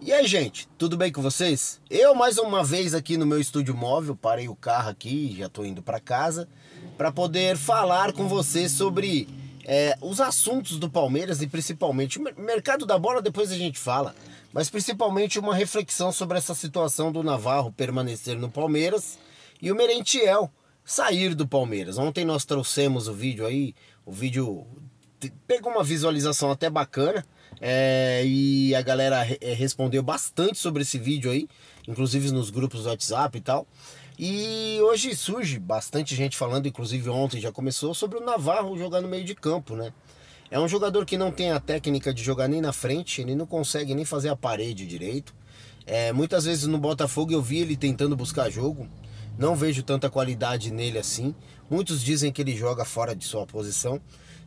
E aí, gente, tudo bem com vocês? Eu mais uma vez aqui no meu estúdio móvel, parei o carro aqui, já estou indo para casa, para poder falar com vocês sobre é, os assuntos do Palmeiras e principalmente o mercado da bola, depois a gente fala, mas principalmente uma reflexão sobre essa situação do Navarro permanecer no Palmeiras e o Merentiel sair do Palmeiras. Ontem nós trouxemos o vídeo aí, o vídeo pegou uma visualização até bacana é, e a galera re é, respondeu bastante sobre esse vídeo aí, inclusive nos grupos do WhatsApp e tal. E hoje surge bastante gente falando, inclusive ontem já começou, sobre o Navarro jogar no meio de campo, né? É um jogador que não tem a técnica de jogar nem na frente, ele não consegue nem fazer a parede direito. É, muitas vezes no Botafogo eu vi ele tentando buscar jogo, não vejo tanta qualidade nele assim. Muitos dizem que ele joga fora de sua posição.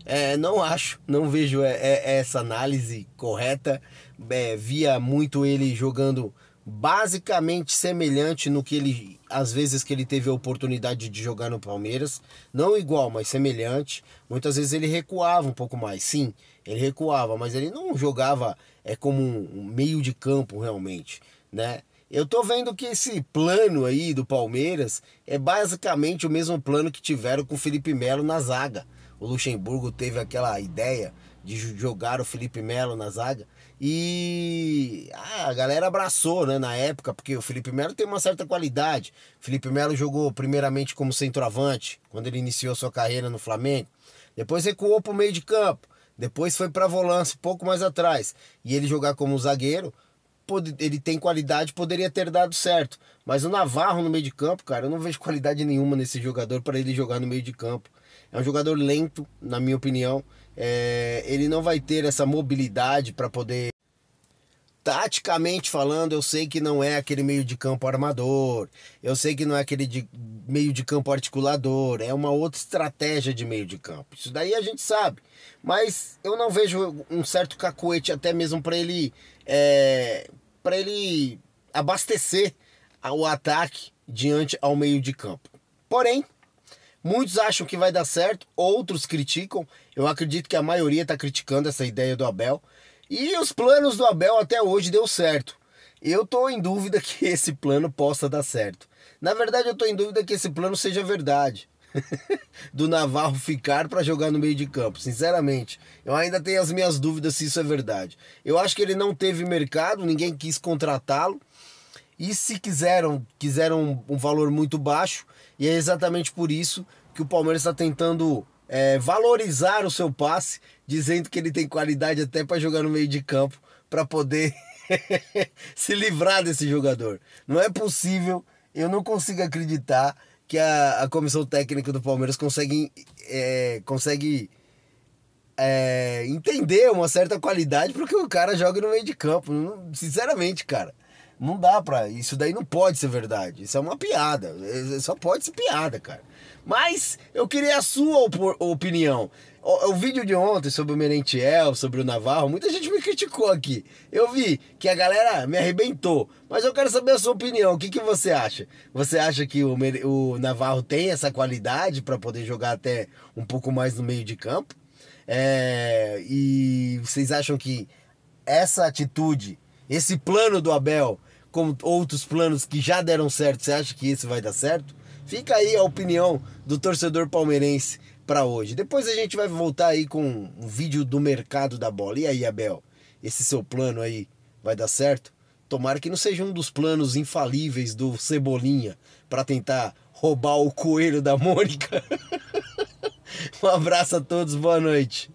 É, não acho, não vejo é, é, é essa análise correta. É, via muito ele jogando basicamente semelhante no que ele às vezes que ele teve a oportunidade de jogar no Palmeiras, não igual, mas semelhante. Muitas vezes ele recuava um pouco mais, sim, ele recuava, mas ele não jogava é como um meio de campo realmente, né? Eu tô vendo que esse plano aí do Palmeiras é basicamente o mesmo plano que tiveram com o Felipe Melo na zaga. O Luxemburgo teve aquela ideia de jogar o Felipe Melo na zaga e ah, a galera abraçou, né, na época, porque o Felipe Melo tem uma certa qualidade. O Felipe Melo jogou primeiramente como centroavante quando ele iniciou sua carreira no Flamengo. Depois recuou para o meio de campo, depois foi para volância um pouco mais atrás e ele jogar como zagueiro pode, ele tem qualidade, poderia ter dado certo. Mas o Navarro no meio de campo, cara, eu não vejo qualidade nenhuma nesse jogador para ele jogar no meio de campo. É um jogador lento, na minha opinião. É, ele não vai ter essa mobilidade para poder. Taticamente falando, eu sei que não é aquele meio de campo armador, eu sei que não é aquele de meio de campo articulador, é uma outra estratégia de meio de campo. Isso daí a gente sabe, mas eu não vejo um certo cacuete até mesmo para ele é, para ele abastecer o ataque diante ao meio de campo. Porém, muitos acham que vai dar certo, outros criticam. Eu acredito que a maioria está criticando essa ideia do Abel. E os planos do Abel até hoje deu certo. Eu estou em dúvida que esse plano possa dar certo. Na verdade, eu estou em dúvida que esse plano seja verdade. do Navarro ficar para jogar no meio de campo, sinceramente. Eu ainda tenho as minhas dúvidas se isso é verdade. Eu acho que ele não teve mercado, ninguém quis contratá-lo. E se quiseram, quiseram um valor muito baixo, e é exatamente por isso que o Palmeiras está tentando é, valorizar o seu passe, dizendo que ele tem qualidade até para jogar no meio de campo, para poder se livrar desse jogador. Não é possível, eu não consigo acreditar que a, a comissão técnica do Palmeiras consegue, é, consegue é, entender uma certa qualidade porque que o cara joga no meio de campo. Sinceramente, cara. Não dá pra. Isso daí não pode ser verdade. Isso é uma piada. É, só pode ser piada, cara. Mas eu queria a sua op opinião. O, o, vídeo de ontem sobre o Merentiel, sobre o Navarro, muita gente me criticou aqui. Eu vi que a galera me arrebentou. Mas eu quero saber a sua opinião. O que, que você acha? Você acha que o, o Navarro tem essa qualidade para poder jogar até um pouco mais no meio de campo? É... E vocês acham que essa atitude, esse plano do Abel como outros planos que já deram certo, você acha que esse vai dar certo? Fica aí a opinião do torcedor palmeirense para hoje. Depois a gente vai voltar aí com um vídeo do mercado da bola. E aí, Abel, esse seu plano aí vai dar certo? Tomara que não seja um dos planos infalíveis do Cebolinha para tentar roubar o coelho da Mônica. um abraço a todos, boa noite.